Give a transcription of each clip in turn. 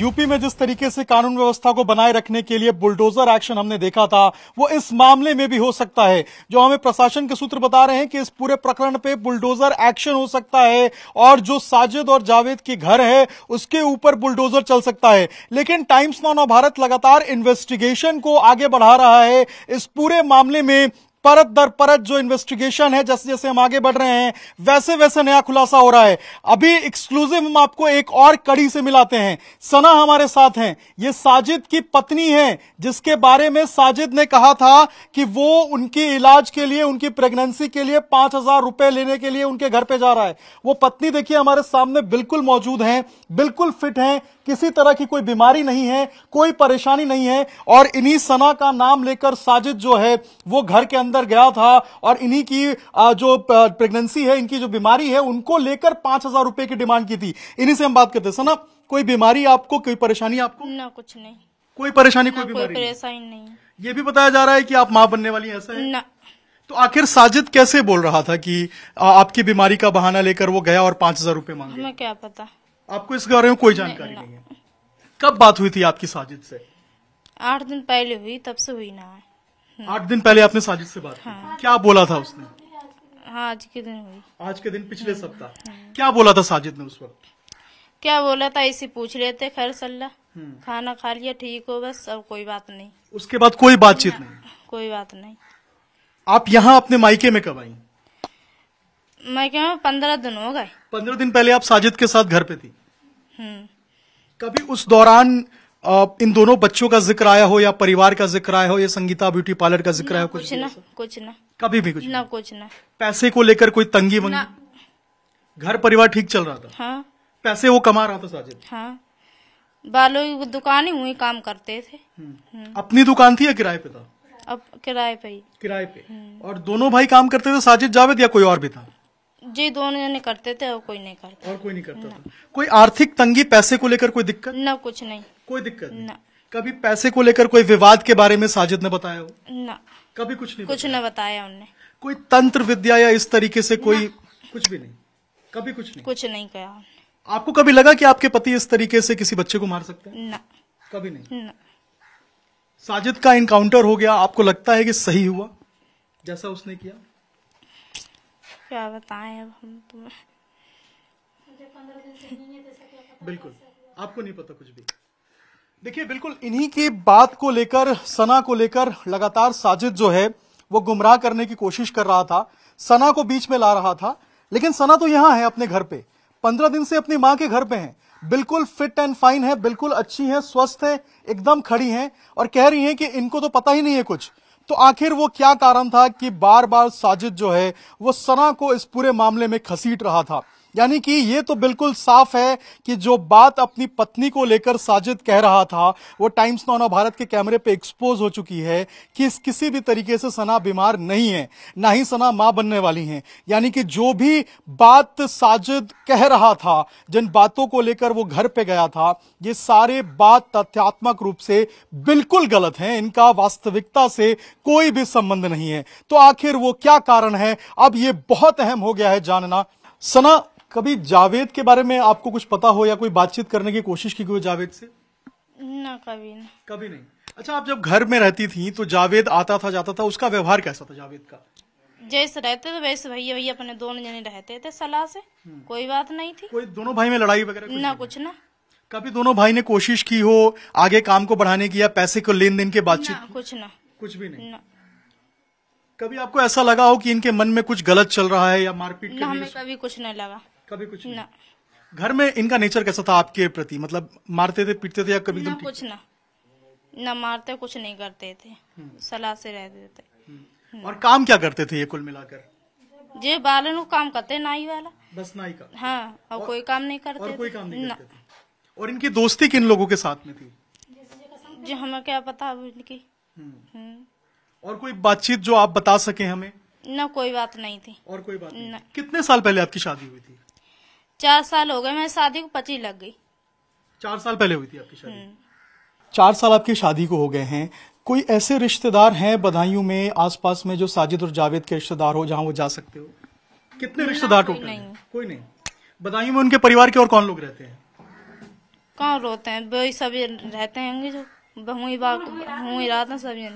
UP में जिस तरीके से कानून व्यवस्था को बनाए रखने के लिए बुलडोजर एक्शन हमने देखा था वो इस मामले में भी हो सकता है जो हमें प्रशासन के सूत्र बता रहे हैं कि इस पूरे प्रकरण पे बुलडोजर एक्शन हो सकता है और जो साजिद और जावेद के घर है उसके ऊपर बुलडोजर चल सकता है लेकिन टाइम्स ऑफ भारत लगातार इन्वेस्टिगेशन को आगे बढ़ा रहा है इस पूरे मामले में परत दर परत जो इन्वेस्टिगेशन है जैसे जैसे हम आगे बढ़ रहे हैं वैसे वैसे नया खुलासा हो रहा है अभी एक्सक्लूसिव हम आपको एक और कड़ी से मिलाते हैं सना हमारे साथ हैं ये साजिद की पत्नी है जिसके बारे में साजिद ने कहा था कि वो उनकी इलाज के लिए उनकी प्रेगनेंसी के लिए पांच हजार रुपए लेने के लिए उनके घर पे जा रहा है वो पत्नी देखिए हमारे सामने बिल्कुल मौजूद है बिल्कुल फिट है किसी तरह की कोई बीमारी नहीं है कोई परेशानी नहीं है और इन्हीं सना का नाम लेकर साजिद जो है वो घर के अंदर गया था और इन्हीं की जो प्रेगनेंसी है इनकी जो बीमारी है उनको लेकर पांच हजार रुपए की डिमांड की थी इन्हीं से हम बात करते सना कोई बीमारी आपको कोई परेशानी आपको ना कुछ नहीं कोई परेशानी कोई बीमारी परेशानी नहीं ये भी बताया जा रहा है कि आप माँ बनने वाली ऐसा है ना तो आखिर साजिद कैसे बोल रहा था कि आपकी बीमारी का बहाना लेकर वो गया और पांच हजार रूपए मांगे क्या पता आपको इस बारे में कोई जानकारी नहीं है कब बात हुई थी आपकी साजिद से आठ दिन पहले हुई तब से हुई ना आठ दिन पहले आपने साजिद से बात हाँ। की क्या बोला था उसने हाँ आज के दिन हुई आज के दिन पिछले हाँ। सप्ताह क्या बोला था साजिद ने उस वक्त क्या बोला था इसे पूछ लेते खैर सल्ला हम्म। खाना खा लिया ठीक हो बस अब कोई बात नहीं उसके बाद कोई बातचीत नहीं कोई बात नहीं आप यहाँ अपने मायके में कब आई मायके में पंद्रह दिन हो गए पंद्रह दिन पहले आप साजिद के साथ घर पे थी हम्म। कभी उस दौरान इन दोनों बच्चों का जिक्र आया हो या परिवार का जिक्र आया हो या संगीता ब्यूटी पार्लर का जिक्र आया हो कुछ ना कुछ ना कभी भी कुछ ना कुछ ना पैसे को लेकर कोई तंगी मंगी घर परिवार ठीक चल रहा था हाँ पैसे वो कमा रहा था साजिद हाँ बालों की दुकान ही हुई काम करते थे हम्म। हम्म। अपनी दुकान थी या किराए पे था अब किराए पे ही किराए पे हम्म। और दोनों भाई काम करते थे साजिद जावेद या कोई और भी था जी दोनों जने करते थे और कोई नहीं करता और कोई नहीं करता था कोई आर्थिक तंगी पैसे को लेकर कोई दिक्कत न कुछ नहीं कोई दिक्कत न कभी पैसे को लेकर कोई विवाद के बारे में साजिद ने बताया हो न कभी कुछ नहीं कुछ न बताया उनने कोई तंत्र विद्या या इस तरीके से कोई कुछ भी नहीं कभी कुछ नहीं कुछ नहीं कहा आपको कभी लगा कि आपके पति इस तरीके से किसी बच्चे को मार सकते हैं न कभी नहीं ना साजिद का इनकाउंटर हो गया आपको लगता है कि सही हुआ जैसा उसने किया क्या बताएं अब हम तुम्हें बिल्कुल आपको नहीं पता कुछ भी देखिए बिल्कुल इन्हीं की बात को लेकर सना को लेकर लगातार साजिद जो है वो गुमराह करने की कोशिश कर रहा था सना को बीच में ला रहा था लेकिन सना तो यहाँ है अपने घर पे पंद्रह दिन से अपनी माँ के घर पे हैं बिल्कुल फिट एंड फाइन है बिल्कुल अच्छी है स्वस्थ है एकदम खड़ी हैं और कह रही हैं कि इनको तो पता ही नहीं है कुछ तो आखिर वो क्या कारण था कि बार बार साजिद जो है वो सना को इस पूरे मामले में खसीट रहा था यानी कि ये तो बिल्कुल साफ है कि जो बात अपनी पत्नी को लेकर साजिद कह रहा था वो टाइम्स नौना भारत के कैमरे पे एक्सपोज हो चुकी है कि इस किसी भी तरीके से सना बीमार नहीं है ना ही सना मां बनने वाली हैं यानी कि जो भी बात साजिद कह रहा था जिन बातों को लेकर वो घर पे गया था ये सारे बात तथ्यात्मक रूप से बिल्कुल गलत है इनका वास्तविकता से कोई भी संबंध नहीं है तो आखिर वो क्या कारण है अब ये बहुत अहम हो गया है जानना सना कभी जावेद के बारे में आपको कुछ पता हो या कोई बातचीत करने की कोशिश की हो जावेद से ना कभी नहीं कभी नहीं अच्छा आप जब घर में रहती थी तो जावेद आता था जाता था उसका व्यवहार कैसा था जावेद का जैसे रहते थे वैसे भैया भैया अपने दोनों जने रहते थे सलाह से हम्म। कोई बात नहीं थी कोई दोनों भाई में लड़ाई वगैरह ना कुछ ना कभी दोनों भाई ने कोशिश की हो आगे काम को बढ़ाने की या पैसे को लेन देन के बातचीत कुछ ना कुछ भी नहीं ना। कभी आपको ऐसा लगा हो कि इनके मन में कुछ गलत चल रहा है या मारपीट हमें कभी कुछ नहीं लगा कभी कुछ ना घर में इनका नेचर कैसा था आपके प्रति मतलब मारते थे पीटते थे या कभी ना कुछ ना ना मारते कुछ नहीं करते थे हम्म। सलाह से रहते थे हम्म। और काम क्या करते थे ये कुल मिलाकर जे बालन को काम करते नाई वाला बस नाई का हाँ और, और कोई काम नहीं करते और कोई काम नहीं करते और इनकी दोस्ती किन लोगों के साथ में थी जो हमें क्या पता अब इनकी हम्म। और कोई बातचीत जो आप बता सके हमें न कोई बात नहीं थी और कोई बात नहीं कितने साल पहले आपकी शादी हुई थी चार साल हो गए मैं शादी को पची लग गई चार साल पहले हुई थी आपकी शादी हम्म। चार साल आपकी शादी को हो गए हैं कोई ऐसे रिश्तेदार हैं बधाइयों में आसपास में जो साजिद और जावेद के रिश्तेदार हो जहाँ वो जा सकते हो कितने रिश्तेदार टोटल कोई, कोई नहीं बधाइयों में उनके परिवार के और कौन लोग रहते हैं कौन रोते हैं वही सभी रहते होंगे जो हुई रात हैं सभी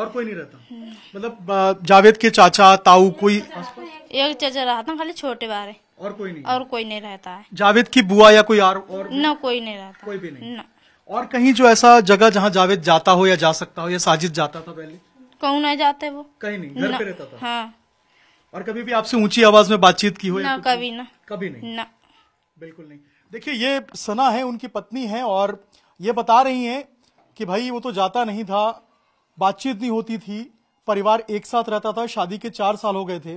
और कोई नहीं रहता हम्म। मतलब जावेद के चाचा ताऊ कोई एक चाचा रहता खाली छोटे बारे और कोई नहीं और कोई नहीं रहता है जावेद की बुआ या कोई और, और न कोई नहीं रहता कोई भी नहीं और कहीं जो ऐसा जगह जहाँ जावेद जाता हो या जा सकता हो या साजिद जाता था पहले कहूँ ना जाते वो कहीं नहीं घर पे रहता था हाँ और कभी भी आपसे ऊंची आवाज में बातचीत की हो ना कभी ना कभी नहीं ना बिल्कुल नहीं देखिए ये सना है उनकी पत्नी है और ये बता रही हैं कि भाई वो तो जाता नहीं था बातचीत नहीं होती थी परिवार एक साथ रहता था शादी के चार साल हो गए थे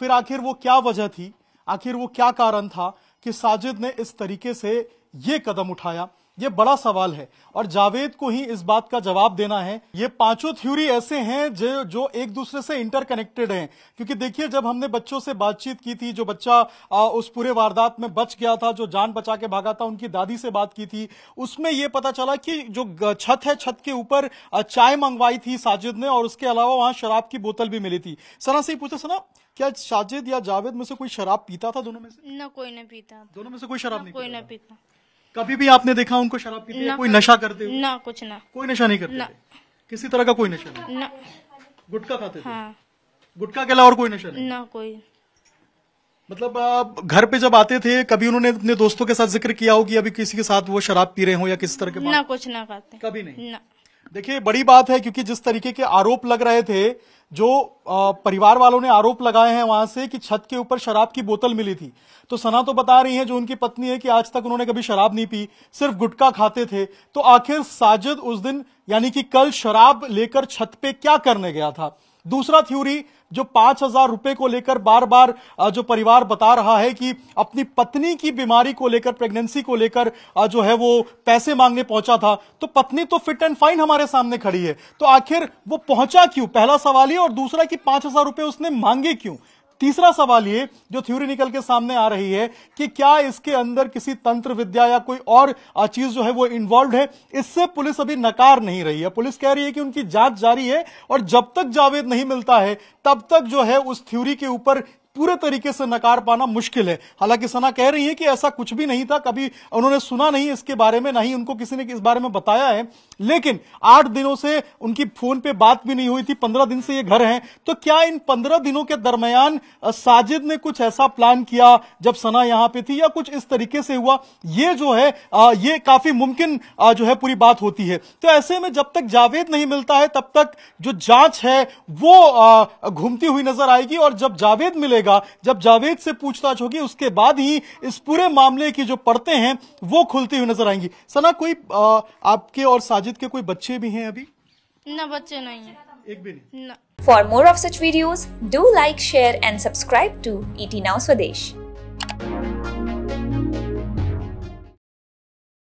फिर आखिर वो क्या वजह थी आखिर वो क्या कारण था कि साजिद ने इस तरीके से ये कदम उठाया ये बड़ा सवाल है और जावेद को ही इस बात का जवाब देना है ये पांचों थ्योरी ऐसे हैं जो जो एक दूसरे से इंटरकनेक्टेड हैं क्योंकि देखिए जब हमने बच्चों से बातचीत की थी जो बच्चा आ, उस पूरे वारदात में बच गया था जो जान बचा के भागा था उनकी दादी से बात की थी उसमें यह पता चला कि जो छत है छत के ऊपर चाय मंगवाई थी साजिद ने और उसके अलावा वहां शराब की बोतल भी मिली थी सरा से ही पूछा सना क्या साजिद या जावेद में से कोई शराब पीता था दोनों में से ना कोई ना पीता दोनों में से कोई शराब नहीं कोई ना पीता कभी भी आपने देखा उनको शराब पीते या कोई नशा करते हुए ना कुछ ना कोई नशा नहीं करते ना। किसी तरह का कोई नशा नहीं ना गुटखा खाते थे हाँ। गुटखा के अलावा कोई नशा नहीं ना कोई मतलब आप घर पे जब आते थे कभी उन्होंने अपने दोस्तों के साथ जिक्र किया हो कि अभी किसी के साथ वो शराब पी रहे हो या किसी तरह के ना कुछ ना खाते कभी नहीं ना देखिए बड़ी बात है क्योंकि जिस तरीके के आरोप लग रहे थे जो परिवार वालों ने आरोप लगाए हैं वहां से कि छत के ऊपर शराब की बोतल मिली थी तो सना तो बता रही है जो उनकी पत्नी है कि आज तक उन्होंने कभी शराब नहीं पी सिर्फ गुटखा खाते थे तो आखिर साजिद उस दिन यानी कि कल शराब लेकर छत पे क्या करने गया था दूसरा थ्योरी जो पांच हजार रुपए को लेकर बार बार जो परिवार बता रहा है कि अपनी पत्नी की बीमारी को लेकर प्रेगनेंसी को लेकर जो है वो पैसे मांगने पहुंचा था तो पत्नी तो फिट एंड फाइन हमारे सामने खड़ी है तो आखिर वो पहुंचा क्यों पहला सवाल ही और दूसरा कि पांच हजार रुपए उसने मांगे क्यों तीसरा सवाल ये जो थ्योरी निकल के सामने आ रही है कि क्या इसके अंदर किसी तंत्र विद्या या कोई और चीज जो है वो इन्वॉल्व है इससे पुलिस अभी नकार नहीं रही है पुलिस कह रही है कि उनकी जांच जारी है और जब तक जावेद नहीं मिलता है तब तक जो है उस थ्योरी के ऊपर पूरे तरीके से नकार पाना मुश्किल है हालांकि सना कह रही है कि ऐसा कुछ भी नहीं था कभी उन्होंने सुना नहीं इसके बारे में ना ही उनको किसी ने इस बारे में बताया है लेकिन आठ दिनों से उनकी फोन पे बात भी नहीं हुई थी पंद्रह दिन से ये घर हैं तो क्या इन पंद्रह दिनों के दरमियान साजिद ने कुछ ऐसा प्लान किया जब सना यहां पर थी या कुछ इस तरीके से हुआ ये जो है ये काफी मुमकिन जो है पूरी बात होती है तो ऐसे में जब तक जावेद नहीं मिलता है तब तक जो जांच है वो घूमती हुई नजर आएगी और जब जावेद मिलेगा करेगा जब जावेद से पूछताछ होगी उसके बाद ही इस पूरे मामले की जो पड़ते हैं वो खुलती हुई नजर आएंगी सना कोई आ, आपके और साजिद के कोई बच्चे भी हैं अभी ना बच्चे नहीं है एक भी नहीं for more of such videos do like share and subscribe to it now स्वदेश